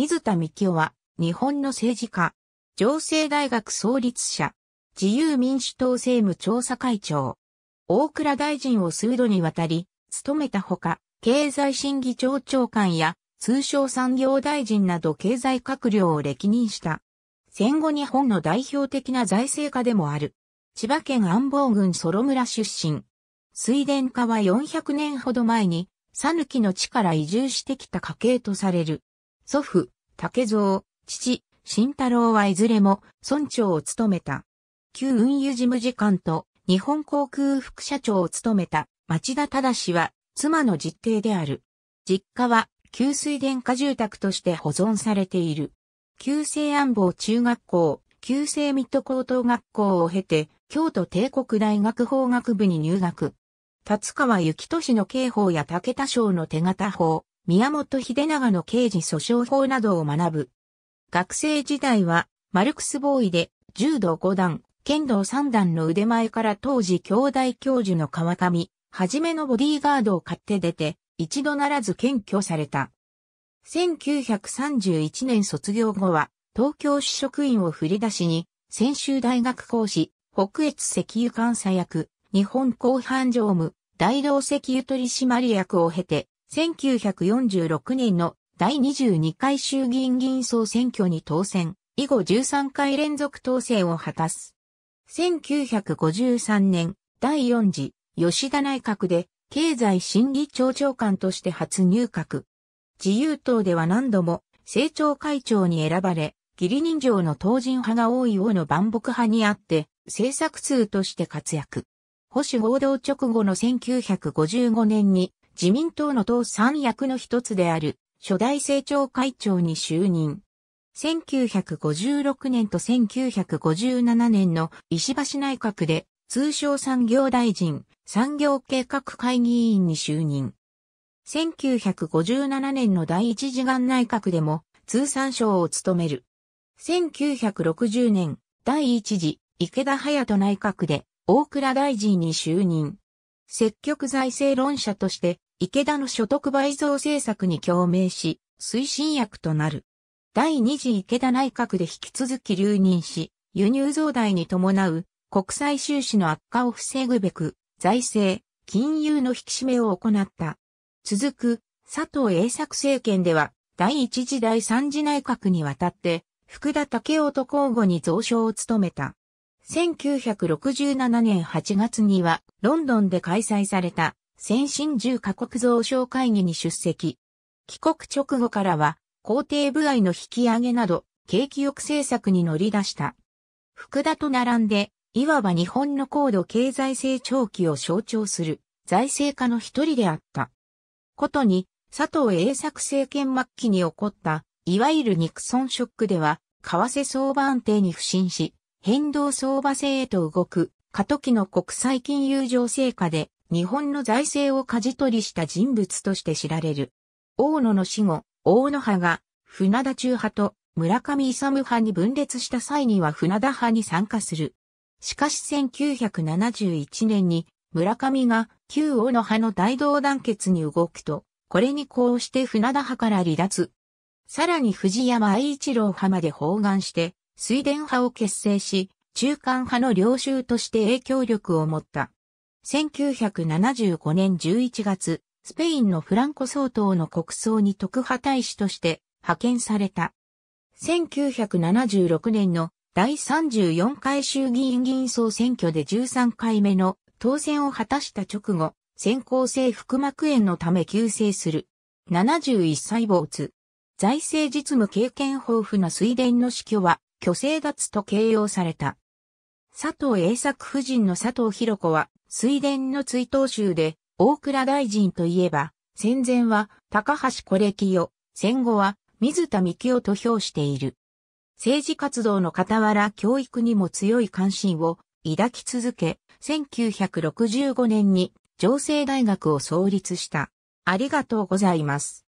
水田幹夫は、日本の政治家、情勢大学創立者、自由民主党政務調査会長、大倉大臣を数度にわたり、務めたほか、経済審議庁長官や通商産業大臣など経済閣僚を歴任した。戦後日本の代表的な財政家でもある。千葉県安房郡ソロ村出身。水田家は400年ほど前に、讃岐の地から移住してきた家系とされる。祖父、竹蔵、父、慎太郎はいずれも村長を務めた。旧運輸事務次官と日本航空副社長を務めた町田忠は妻の実弟である。実家は給水電化住宅として保存されている。旧西安坊中学校、旧西水戸高等学校を経て、京都帝国大学法学部に入学。立川幸俊の刑法や竹田省の手形法、宮本秀長の刑事訴訟法などを学ぶ。学生時代は、マルクスボーイで、柔道5段、剣道3段の腕前から当時兄弟教授の川上、はじめのボディーガードを買って出て、一度ならず検挙された。1931年卒業後は、東京市職員を振り出しに、専修大学講師、北越石油監査役、日本広範常務、大道石油取締役を経て、1946年の第22回衆議院議員総選挙に当選、以後13回連続当選を果たす。1953年、第4次、吉田内閣で、経済審議庁長官として初入閣。自由党では何度も、政調会長に選ばれ、義理人情の当人派が多い王の万木派にあって、政策通として活躍。保守合同直後の1955年に自民党の党三役の一つである、初代政調会長に就任。1956年と1957年の石橋内閣で、通商産業大臣、産業計画会議員に就任。1957年の第一次元内閣でも、通産省を務める。1960年、第一次、池田隼人内閣で、大倉大臣に就任。積極財政論者として池田の所得倍増政策に共鳴し、推進役となる。第二次池田内閣で引き続き留任し、輸入増大に伴う国際収支の悪化を防ぐべく、財政、金融の引き締めを行った。続く、佐藤栄作政権では、第一次第三次内閣にわたって、福田武夫と交互に増床を務めた。1967年8月には、ロンドンで開催された先進10カ国増床会議に出席。帰国直後からは、皇帝部合の引き上げなど、景気抑制策に乗り出した。福田と並んで、いわば日本の高度経済成長期を象徴する財政家の一人であった。ことに、佐藤栄作政権末期に起こった、いわゆるニクソンショックでは、為替相場安定に不振し、変動相場制へと動く、過渡期の国際金融情勢下で、日本の財政を舵取りした人物として知られる。大野の死後、大野派が船田中派と村上勇派に分裂した際には船田派に参加する。しかし1971年に村上が旧大野派の大同団結に動くと、これにこうして船田派から離脱。さらに藤山愛一郎派まで包含して、水田派を結成し、中間派の領袖として影響力を持った。1975年11月、スペインのフランコ総統の国葬に特派大使として派遣された。1976年の第34回衆議院議員総選挙で13回目の当選を果たした直後、先行性腹膜炎のため急性する。71歳没。財政実務経験豊富な水田の死去は、虚勢脱と形容された。佐藤栄作夫人の佐藤博子は、水田の追悼集で、大倉大臣といえば、戦前は高橋コレキ戦後は水田幹をと評している。政治活動の傍ら教育にも強い関心を抱き続け、1965年に上政大学を創立した。ありがとうございます。